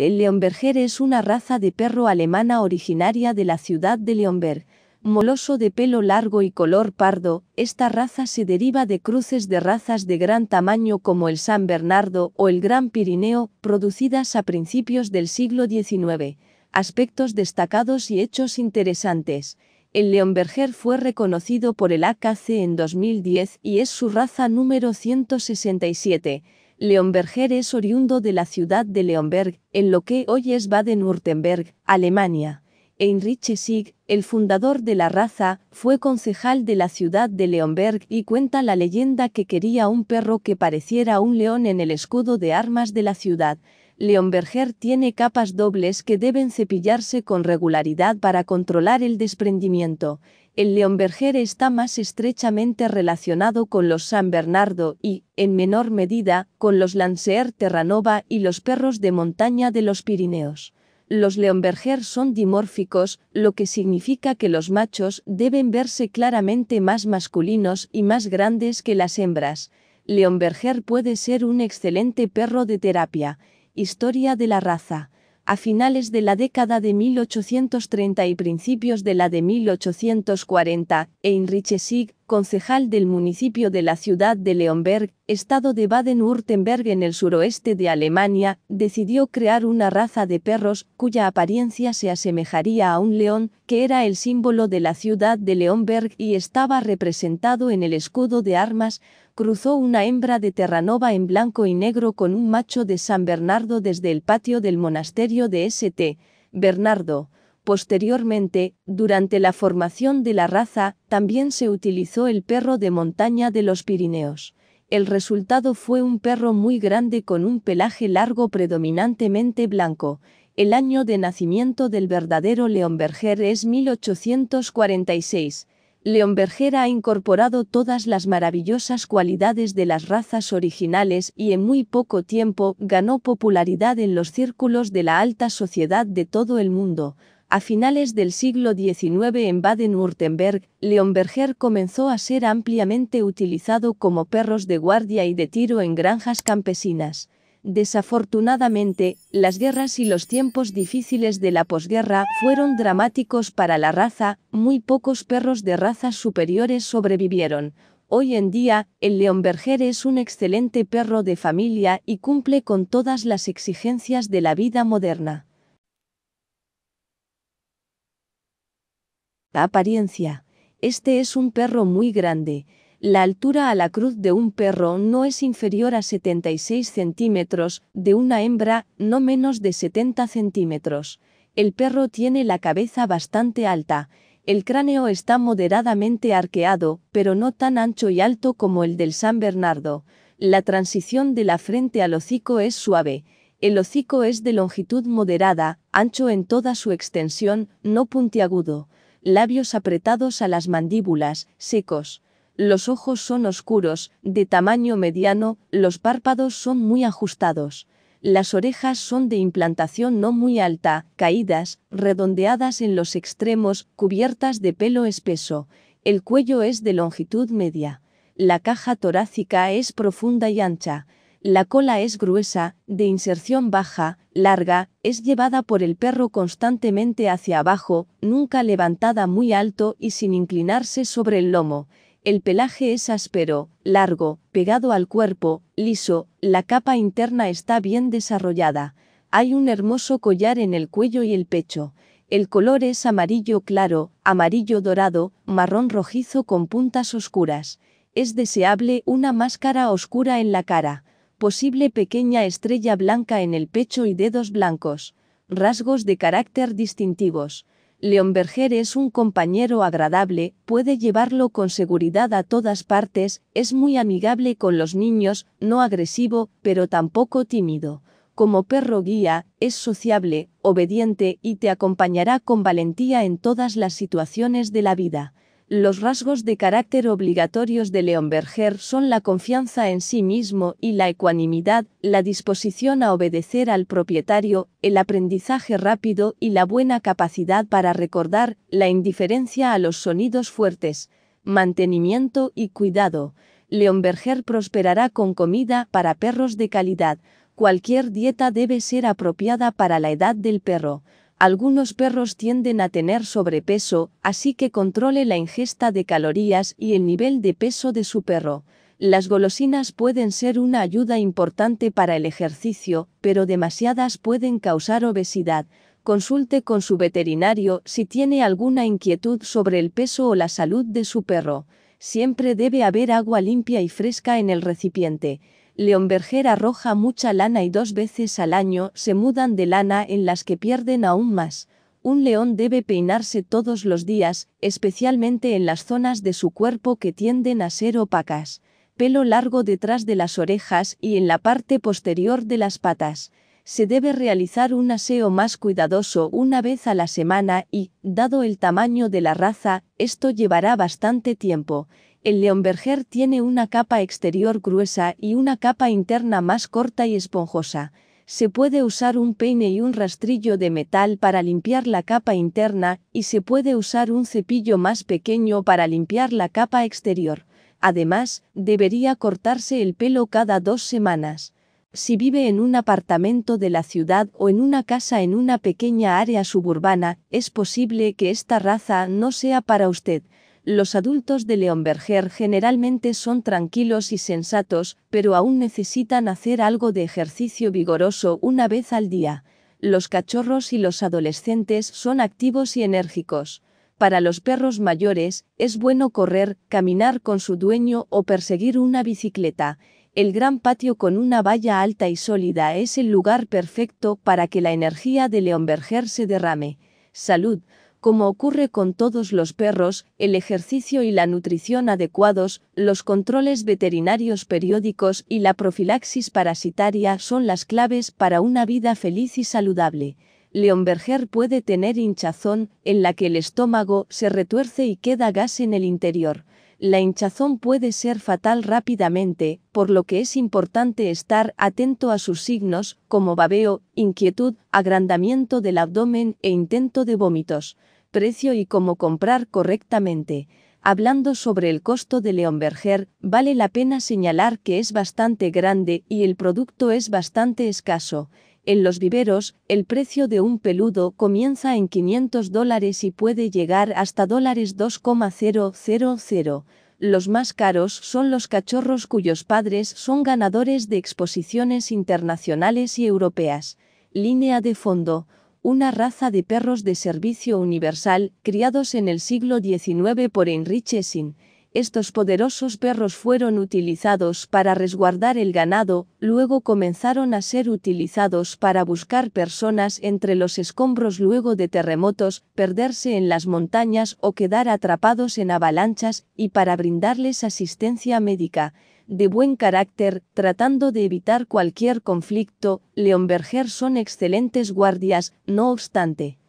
El Leonberger es una raza de perro alemana originaria de la ciudad de Leonberg. Moloso de pelo largo y color pardo, esta raza se deriva de cruces de razas de gran tamaño como el San Bernardo o el Gran Pirineo, producidas a principios del siglo XIX. Aspectos destacados y hechos interesantes. El Leonberger fue reconocido por el AKC en 2010 y es su raza número 167. Leonberger es oriundo de la ciudad de Leonberg, en lo que hoy es Baden-Württemberg, Alemania. Heinrich Sieg, el fundador de la raza, fue concejal de la ciudad de Leonberg y cuenta la leyenda que quería un perro que pareciera un león en el escudo de armas de la ciudad. Leonberger tiene capas dobles que deben cepillarse con regularidad para controlar el desprendimiento. El Leonberger está más estrechamente relacionado con los San Bernardo y, en menor medida, con los Lancer Terranova y los perros de montaña de los Pirineos. Los Leonberger son dimórficos, lo que significa que los machos deben verse claramente más masculinos y más grandes que las hembras. Leonberger puede ser un excelente perro de terapia Historia de la raza. A finales de la década de 1830 y principios de la de 1840, Heinrich Sieg, concejal del municipio de la ciudad de Leonberg, estado de Baden-Württemberg en el suroeste de Alemania, decidió crear una raza de perros cuya apariencia se asemejaría a un león, que era el símbolo de la ciudad de Leonberg y estaba representado en el escudo de armas, cruzó una hembra de Terranova en blanco y negro con un macho de San Bernardo desde el patio del monasterio de St. Bernardo. Posteriormente, durante la formación de la raza, también se utilizó el perro de montaña de los Pirineos. El resultado fue un perro muy grande con un pelaje largo predominantemente blanco. El año de nacimiento del verdadero León Berger es 1846. Leonberger ha incorporado todas las maravillosas cualidades de las razas originales y en muy poco tiempo ganó popularidad en los círculos de la alta sociedad de todo el mundo. A finales del siglo XIX en Baden-Württemberg, Leonberger comenzó a ser ampliamente utilizado como perros de guardia y de tiro en granjas campesinas. Desafortunadamente, las guerras y los tiempos difíciles de la posguerra fueron dramáticos para la raza, muy pocos perros de razas superiores sobrevivieron. Hoy en día, el león es un excelente perro de familia y cumple con todas las exigencias de la vida moderna. Apariencia. Este es un perro muy grande, la altura a la cruz de un perro no es inferior a 76 centímetros, de una hembra, no menos de 70 centímetros. El perro tiene la cabeza bastante alta. El cráneo está moderadamente arqueado, pero no tan ancho y alto como el del San Bernardo. La transición de la frente al hocico es suave. El hocico es de longitud moderada, ancho en toda su extensión, no puntiagudo. Labios apretados a las mandíbulas, secos. Los ojos son oscuros, de tamaño mediano, los párpados son muy ajustados. Las orejas son de implantación no muy alta, caídas, redondeadas en los extremos, cubiertas de pelo espeso. El cuello es de longitud media. La caja torácica es profunda y ancha. La cola es gruesa, de inserción baja, larga, es llevada por el perro constantemente hacia abajo, nunca levantada muy alto y sin inclinarse sobre el lomo. El pelaje es áspero, largo, pegado al cuerpo, liso, la capa interna está bien desarrollada. Hay un hermoso collar en el cuello y el pecho. El color es amarillo claro, amarillo dorado, marrón rojizo con puntas oscuras. Es deseable una máscara oscura en la cara. Posible pequeña estrella blanca en el pecho y dedos blancos. Rasgos de carácter distintivos. León Berger es un compañero agradable, puede llevarlo con seguridad a todas partes, es muy amigable con los niños, no agresivo, pero tampoco tímido. Como perro guía, es sociable, obediente y te acompañará con valentía en todas las situaciones de la vida. Los rasgos de carácter obligatorios de Leonberger son la confianza en sí mismo y la ecuanimidad, la disposición a obedecer al propietario, el aprendizaje rápido y la buena capacidad para recordar, la indiferencia a los sonidos fuertes, mantenimiento y cuidado. Leonberger prosperará con comida para perros de calidad. Cualquier dieta debe ser apropiada para la edad del perro. Algunos perros tienden a tener sobrepeso, así que controle la ingesta de calorías y el nivel de peso de su perro. Las golosinas pueden ser una ayuda importante para el ejercicio, pero demasiadas pueden causar obesidad. Consulte con su veterinario si tiene alguna inquietud sobre el peso o la salud de su perro. Siempre debe haber agua limpia y fresca en el recipiente. León arroja mucha lana y dos veces al año se mudan de lana en las que pierden aún más. Un león debe peinarse todos los días, especialmente en las zonas de su cuerpo que tienden a ser opacas. Pelo largo detrás de las orejas y en la parte posterior de las patas. Se debe realizar un aseo más cuidadoso una vez a la semana y, dado el tamaño de la raza, esto llevará bastante tiempo. El leonberger tiene una capa exterior gruesa y una capa interna más corta y esponjosa. Se puede usar un peine y un rastrillo de metal para limpiar la capa interna y se puede usar un cepillo más pequeño para limpiar la capa exterior. Además, debería cortarse el pelo cada dos semanas. Si vive en un apartamento de la ciudad o en una casa en una pequeña área suburbana, es posible que esta raza no sea para usted los adultos de Leonberger generalmente son tranquilos y sensatos, pero aún necesitan hacer algo de ejercicio vigoroso una vez al día. Los cachorros y los adolescentes son activos y enérgicos. Para los perros mayores, es bueno correr, caminar con su dueño o perseguir una bicicleta. El gran patio con una valla alta y sólida es el lugar perfecto para que la energía de Leonberger se derrame. Salud, como ocurre con todos los perros, el ejercicio y la nutrición adecuados, los controles veterinarios periódicos y la profilaxis parasitaria son las claves para una vida feliz y saludable. Leonberger puede tener hinchazón, en la que el estómago se retuerce y queda gas en el interior la hinchazón puede ser fatal rápidamente, por lo que es importante estar atento a sus signos, como babeo, inquietud, agrandamiento del abdomen e intento de vómitos, precio y cómo comprar correctamente. Hablando sobre el costo de Leonberger, vale la pena señalar que es bastante grande y el producto es bastante escaso. En los viveros, el precio de un peludo comienza en 500 dólares y puede llegar hasta dólares 2,000. Los más caros son los cachorros cuyos padres son ganadores de exposiciones internacionales y europeas. Línea de fondo una raza de perros de servicio universal, criados en el siglo XIX por Enrique Essing. Estos poderosos perros fueron utilizados para resguardar el ganado, luego comenzaron a ser utilizados para buscar personas entre los escombros luego de terremotos, perderse en las montañas o quedar atrapados en avalanchas, y para brindarles asistencia médica. De buen carácter, tratando de evitar cualquier conflicto, Leonberger son excelentes guardias, no obstante.